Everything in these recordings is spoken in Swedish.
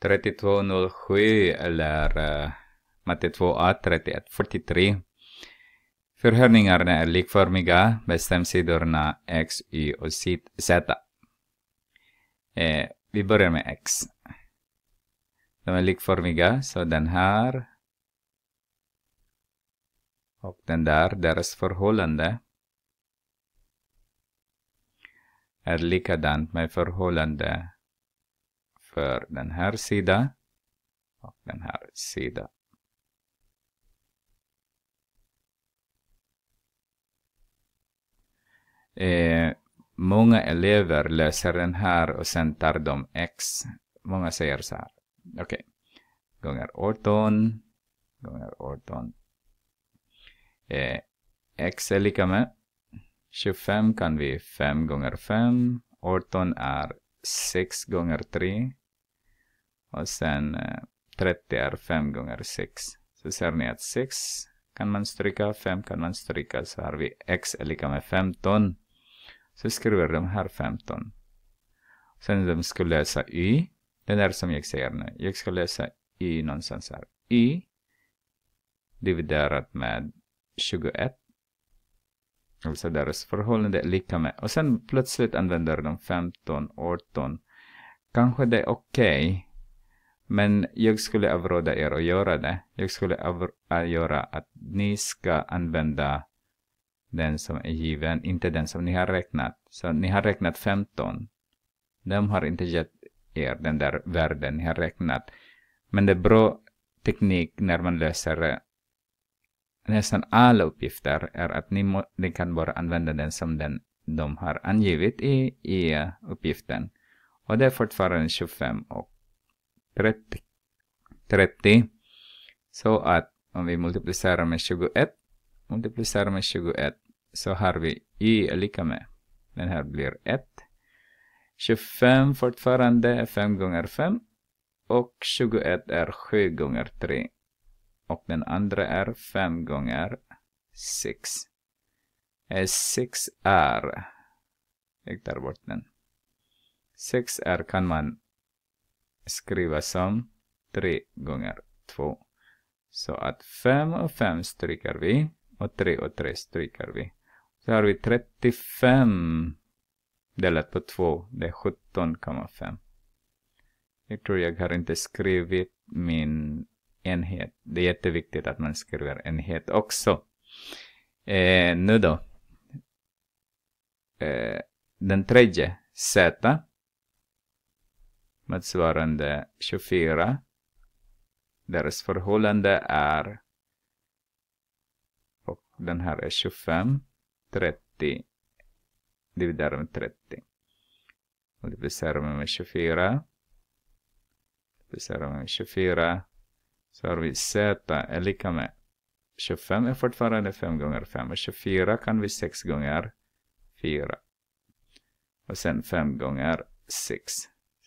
3207 eller matte 2a 3143. Förhörningarna är likformiga. Bestäm sidorna x, y och z. Eh, vi börjar med x. De är likformiga, så den här och den där, deras förhållande är likadant med förhållande för den här sidan och den här sidan. Eh, många elever läser den här och sen tar de x. Många säger så här. Okej. Okay. Gånger 18. Gånger 18. Eh, x är lika med 25 kan vi 5 gånger 5. 18 är 6 gånger 3. Och sen 30 är 5 gånger 6. Så ser ni att 6 kan man stryka, 5 kan man stryka. Så har vi x är lika med 15. Så skriver de här 15. Sen de ska lösa y. Det där som jag säger nu. Jag ska lösa y någonstans här. y dividerat med 21. Alltså deras förhållande är lika med. Och sen plötsligt använder de 15, 18. Kanske det är okej. Okay men jag skulle avråda er att göra det. Jag skulle avråda att ni ska använda den som är given, inte den som ni har räknat. Så ni har räknat 15. De har inte gett er den där värden ni har räknat. Men det är bra teknik när man löser nästan alla uppgifter är att ni, må, ni kan bara använda den som den, de har angivit i, i uppgiften. Och det är fortfarande 25 och 30, 30. Så att om vi multiplicerar med 21, multiplicerar med 21, så har vi y är lika med. Den här blir 1. 25 fortfarande är 5 gånger 5 och 21 är 7 gånger 3 och den andra är 5 gånger 6. 6 eh, är, jag tar bort den. 6 är kan man skriva som 3 gånger 2. Så att 5 och 5 stryker vi och 3 och 3 stryker vi. Så har vi 35 delat på 2, det är 17,5. Jag tror jag har inte skrivit min enhet. Det är jätteviktigt att man skriver enhet också. Eh, nu då. Eh, den tredje, Z motsvarande 24. Deras förhållande är och den här är 25, 30 dividerar med 30. Multiplicerar med 24. Multiplicerar med 24. Så har vi z är lika med 25 är fortfarande 5 gånger 5 och 24 kan vi 6 gånger 4. Och sen 5 gånger 6.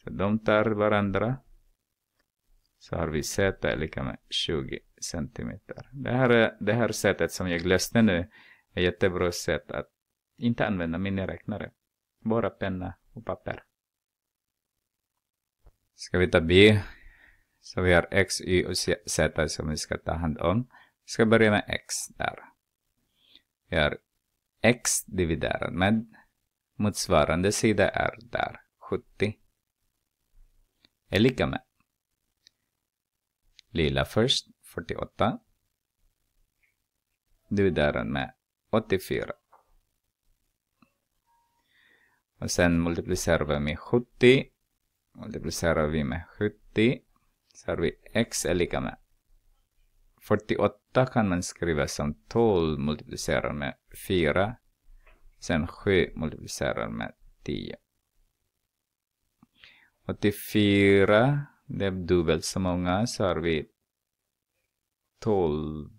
Så de tar varandra. Så har vi Z är lika med 20 cm. Det här, det här sättet som jag läste nu är ett jättebra sätt att inte använda miniräknare. Bara penna och papper. Ska vi ta B? Så vi har X, Y och Z som vi ska ta hand om. Vi ska börja med X där. Vi har X dividerat med motsvarande sida är där, 70 är lika med lila först, 48. Dudaren med 84. Och sen multiplicerar vi med 70. Multiplicerar vi med 70. Så har vi x är lika med 48 kan man skriva som 12 multiplicerar med 4. Sen 7 multiplicerar med 10. 84 det är dubbelt så många så har vi 12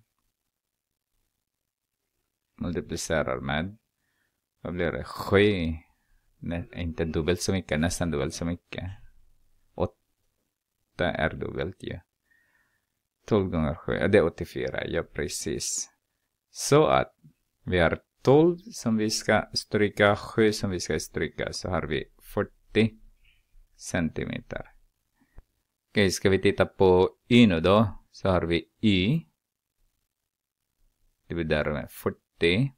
multiplicerar med vad blir det? 7 Nä, inte dubbelt så mycket, nästan dubbelt så mycket 8 är dubbelt ju ja. 12 gånger 7, det är 84, ja precis så att vi har 12 som vi ska stryka, 7 som vi ska stryka så har vi 40 centimeter. Okej, ska vi titta på Y nu då? Så har vi Y. Det blir med 40.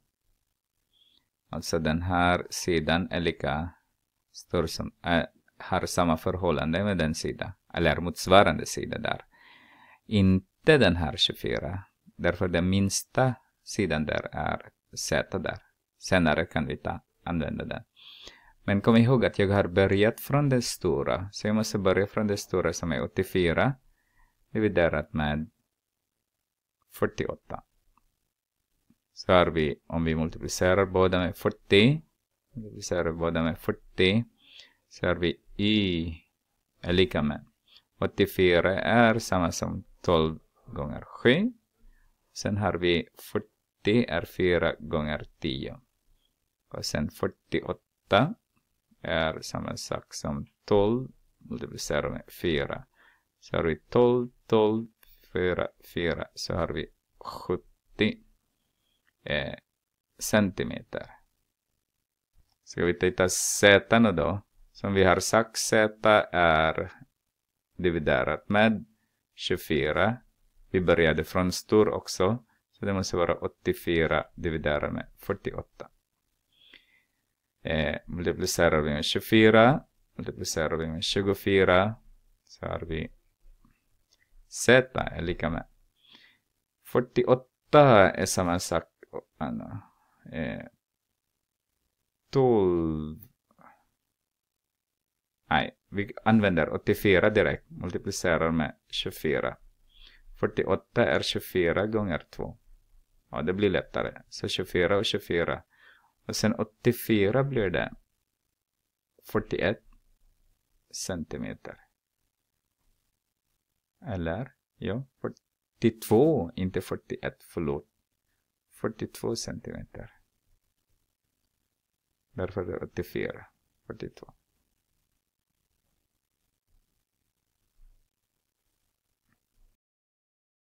Alltså den här sidan är lika stor som, äh, har samma förhållande med den sidan. Eller motsvarande sida där. Inte den här 24. Därför den minsta sidan där är Z där. Senare kan vi ta, använda den. Men kom ihåg att jag har börjat från det stora. Så jag måste börja från det stora som är 84 dividerat med 48. Så har vi, om vi multiplicerar båda med 40, multiplicerar båda med 40, så har vi y är lika med 84 är samma som 12 gånger 7. Sen har vi 40 är 4 gånger 10. Och sen 48 är samma sak som 12 multiplicerat med 4. Så har vi 12, 12, 4, 4. Så har vi 70 eh, centimeter. Ska vi titta z då? Som vi har sagt, z är dividerat med 24. Vi började från stor också. Så det måste vara 84 dividerat med 48 multiplicerar vi med 24, multiplicerar vi med 24, så har vi z är lika med 48 är samma sak, Anna, eh, 12, nej, vi använder 84 direkt, multiplicerar med 24. 48 är 24 gånger 2. Ja, det blir lättare. Så 24 och 24 och sen 84 blir det 41 centimeter. Eller? Ja, 42, inte 41, förlåt. 42 centimeter. Därför är det 84, 42.